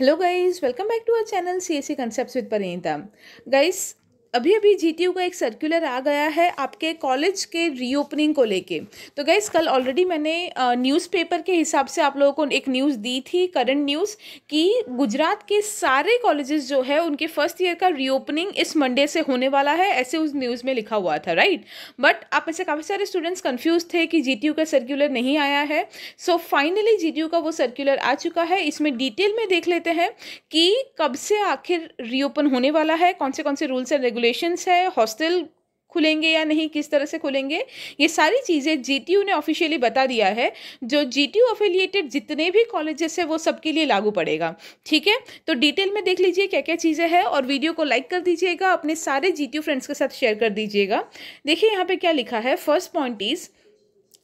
Hello guys, welcome back to our channel CAC Concepts with Parinita. Guys, अभी अभी जी का एक सर्कुलर आ गया है आपके कॉलेज के रीओपनिंग को लेके तो गैस कल ऑलरेडी मैंने न्यूज़पेपर के हिसाब से आप लोगों को एक न्यूज़ दी थी करंट न्यूज़ कि गुजरात के सारे कॉलेजेस जो है उनके फर्स्ट ईयर का रीओपनिंग इस मंडे से होने वाला है ऐसे उस न्यूज़ में लिखा हुआ था राइट बट आप में से काफ़ी सारे स्टूडेंट्स कन्फ्यूज़ थे कि जी का सर्कुलर नहीं आया है सो फाइनली जी का वो सर्कुलर आ चुका है इसमें डिटेल में देख लेते हैं कि कब से आखिर रीओपन होने वाला है कौन से कौन से रूल्स एंड रेगुलेशंस है हॉस्टल खुलेंगे या नहीं किस तरह से खुलेंगे ये सारी चीज़ें जीटीयू ने ऑफिशियली बता दिया है जो जीटीयू अफिलिएटेड जितने भी कॉलेजेस है वो सबके लिए लागू पड़ेगा ठीक है तो डिटेल में देख लीजिए क्या क्या चीज़ें हैं और वीडियो को लाइक कर दीजिएगा अपने सारे जीटीयू फ्रेंड्स के साथ शेयर कर दीजिएगा देखिए यहाँ पर क्या लिखा है first point is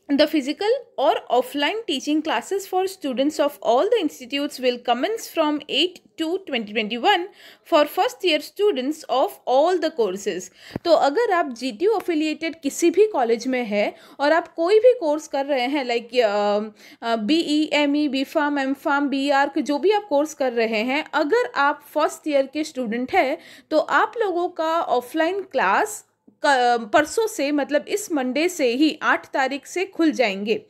The physical or offline teaching classes for students of all the institutes will commence from 8 two 2021 for first year students of all the courses तो अगर आप जी टी यू अफिलिएटेड किसी भी college में है और आप कोई भी कोर्स कर रहे हैं like B E M E B pharm M pharm B R जो भी आप कोर्स कर रहे हैं अगर आप फर्स्ट ईयर के स्टूडेंट हैं तो आप लोगों का ऑफलाइन क्लास परसों से मतलब इस मंडे से ही आठ तारीख से खुल जाएंगे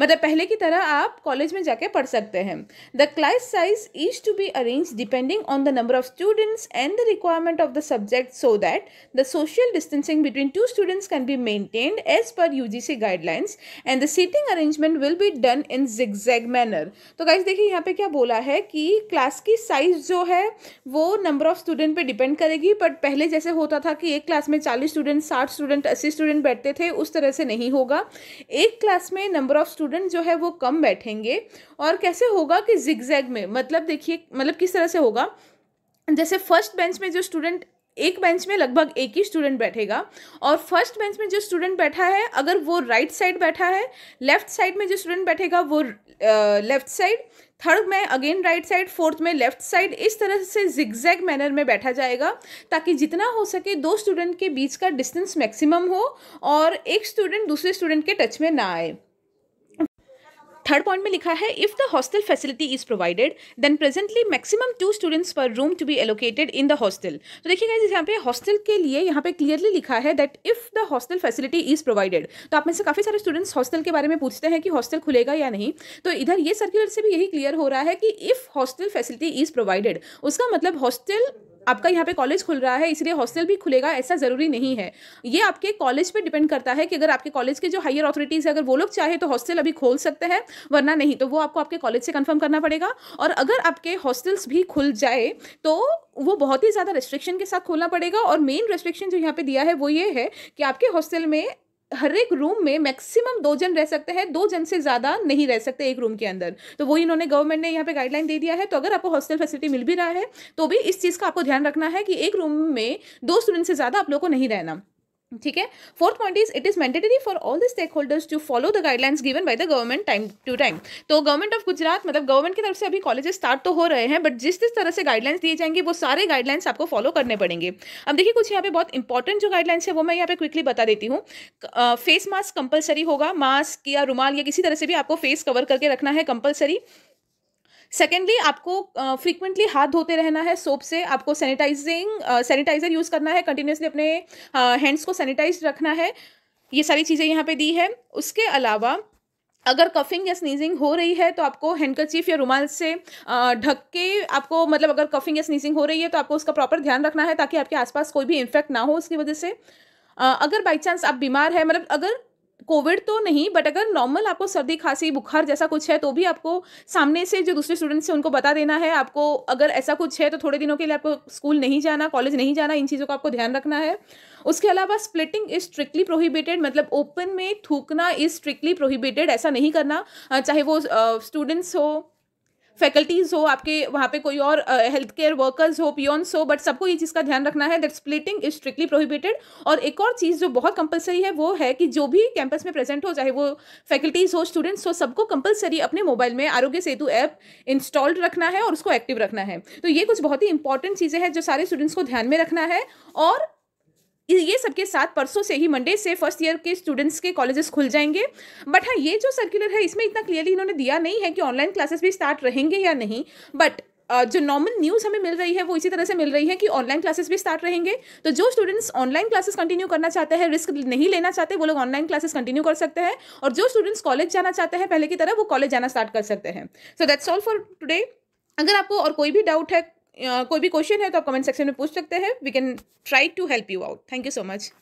मतलब पहले की तरह आप कॉलेज में जाके पढ़ सकते हैं the class size is to be arrange depending on the number of students and the requirement of the subject so that the social distancing between two students can be maintained as per U guidelines and the seating arrangement will be done in zigzag manner तो guys देखिए यहाँ पे क्या बोला है कि class की size जो है वो नंबर ऑफ स्टूडेंट पे डिपेंड करेगी बट पहले जैसे होता था कि एक क्लास में चालीस स्टूडेंट साठ स्टूडेंट अस्सी स्टूडेंट बैठते थे उस तरह से नहीं होगा एक क्लास में नंबर ऑफ स्टूडेंट स्टूडेंट जो है वो कम बैठेंगे और कैसे होगा कि जिगजैग में मतलब देखिए मतलब किस तरह से होगा जैसे फर्स्ट बेंच में जो स्टूडेंट एक बेंच में लगभग एक ही स्टूडेंट बैठेगा और फर्स्ट बेंच में जो स्टूडेंट बैठा है अगर वो राइट right साइड बैठा है लेफ्ट साइड में जो स्टूडेंट बैठेगा वो लेफ्ट साइड थर्ड में अगेन राइट साइड फोर्थ में लेफ्ट साइड इस तरह से जिगजैग मैनर में बैठा जाएगा ताकि जितना हो सके दो स्टूडेंट के बीच का डिस्टेंस मैक्सिमम हो और एक स्टूडेंट दूसरे स्टूडेंट के टच में ना आए थर्ड पॉइंट में लिखा है if the hostel facility is provided then presently maximum two students per room to be allocated in the hostel तो देखिए गाइज यहाँ पे हॉस्टल के लिए यहाँ पे क्लियरली लिखा है that if the hostel facility is provided तो आप में से काफ़ी सारे स्टूडेंट्स हॉस्टल के बारे में पूछते हैं कि हॉस्टल खुलेगा या नहीं तो इधर ये सर्कुलर से भी यही क्लियर हो रहा है कि if hostel facility is provided उसका मतलब हॉस्टल आपका यहाँ पे कॉलेज खुल रहा है इसलिए हॉस्टल भी खुलेगा ऐसा ज़रूरी नहीं है ये आपके कॉलेज पे डिपेंड करता है कि अगर आपके कॉलेज के जो हायर अथॉरिटीज़ है अगर वो लोग चाहे तो हॉस्टल अभी खोल सकते हैं वरना नहीं तो वो आपको आपके कॉलेज से कन्फर्म करना पड़ेगा और अगर आपके हॉस्टल्स भी खुल जाए तो वो बहुत ही ज़्यादा रेस्ट्रिक्शन के साथ खोलना पड़ेगा और मेन रेस्ट्रिक्शन जो यहाँ पे दिया है वो ये है कि आपके हॉस्टल में हर एक रूम में मैक्सिमम दो जन रह सकते हैं दो जन से ज़्यादा नहीं रह सकते एक रूम के अंदर तो वो इन्होंने गवर्नमेंट ने यहाँ पे गाइडलाइन दे दिया है तो अगर आपको हॉस्टल फैसिलिटी मिल भी रहा है तो भी इस चीज़ का आपको ध्यान रखना है कि एक रूम में दो स्टूडेंट से ज़्यादा आप लोग को नहीं रहना ठीक है fourth point is it is mandatory for all the stakeholders to follow the guidelines given by the government time to time तो गवर्नमेंट ऑफ गुजरात मतलब गवर्नमेंट की तरफ से अभी कॉलेजेस स्टार्ट तो हो रहे हैं बट जिस जिस तरह से गाइडलाइंस दिए जाएंगे वो सारे गाइडलाइंस आपको फॉलो करने पड़ेंगे अब देखिए कुछ यहाँ पे बहुत इंपॉर्टेंट जो गाइडलाइंस है वो मैं यहाँ पे क्विकली बता देती हूँ फेस मास्क कंपलसरी होगा मास्क या रुमाल या किसी तरह से भी आपको फेस कवर करके रखना है कंपलसरी सेकेंडली आपको फ्रीक्वेंटली uh, हाथ धोते रहना है सोप से आपको सैनिटाइजिंग सैनिटाइजर यूज़ करना है कंटिन्यूसली अपने हैंड्स uh, को सैनिटाइज रखना है ये सारी चीज़ें यहाँ पे दी है उसके अलावा अगर कफिंग या स्नीजिंग हो रही है तो आपको चीफ या रुमाल से ढक के आपको मतलब अगर कफिंग या स्नीजिंग हो रही है तो आपको उसका प्रॉपर ध्यान रखना है ताकि आपके आसपास कोई भी इन्फेक्ट ना हो उसकी वजह से अगर बाई चांस आप बीमार है मतलब अगर कोविड तो नहीं बट अगर नॉर्मल आपको सर्दी खांसी बुखार जैसा कुछ है तो भी आपको सामने से जो दूसरे स्टूडेंट्स हैं उनको बता देना है आपको अगर ऐसा कुछ है तो थोड़े दिनों के लिए आपको स्कूल नहीं जाना कॉलेज नहीं जाना इन चीज़ों का आपको ध्यान रखना है उसके अलावा स्प्लिटिंग इज स्ट्रिक्टली प्रोहिबिटेड मतलब ओपन में थूकना इज स्ट्रिक्टली प्रोहिबिटेड ऐसा नहीं करना चाहे वो स्टूडेंट्स हो फैकल्टीज़ हो आपके वहाँ पे कोई और हेल्थ केयर वर्कर्स हो पियोन्स हो बट सबको ये चीज़ का ध्यान रखना है that splitting is strictly prohibited और एक और चीज़ जो बहुत कंपलसरी है वो है कि जो भी कैंपस में प्रेजेंट हो चाहे वो फैकल्टीज़ हो स्टूडेंट्स हो सबको कंपलसरी अपने मोबाइल में आरोग्य सेतु ऐप इंस्टॉल्ड रखना है और उसको एक्टिव रखना है तो ये कुछ बहुत ही इंपॉर्टेंट चीज़ें हैं जो सारे स्टूडेंट्स को ध्यान में रखना है और ये सबके साथ परसों से ही मंडे से फर्स्ट ईयर के स्टूडेंट्स के कॉलेजेस खुल जाएंगे बट हाँ ये जो सर्कुलर है इसमें इतना क्लियरली इन्होंने दिया नहीं है कि ऑनलाइन क्लासेस भी स्टार्ट रहेंगे या नहीं बट जो नॉर्मल न्यूज़ हमें मिल रही है वो इसी तरह से मिल रही है कि ऑनलाइन क्लासेस भी स्टार्ट रहेंगे तो जो स्टूडेंट्स ऑनलाइन क्लासेस कंटिन्यू करना चाहते हैं रिस्क नहीं लेना चाहते वो लोग ऑनलाइन क्लासेस कंटिन्यू कर सकते हैं और जो स्टूडेंट्स कॉलेज जाना चाहते हैं पहले की तरह वो कॉलेज जाना स्टार्ट कर सकते हैं so that's all for today अगर आपको और कोई भी डाउट है कोई भी क्वेश्चन है तो आप कमेंट सेक्शन में पूछ सकते हैं we can try to help you out thank you so much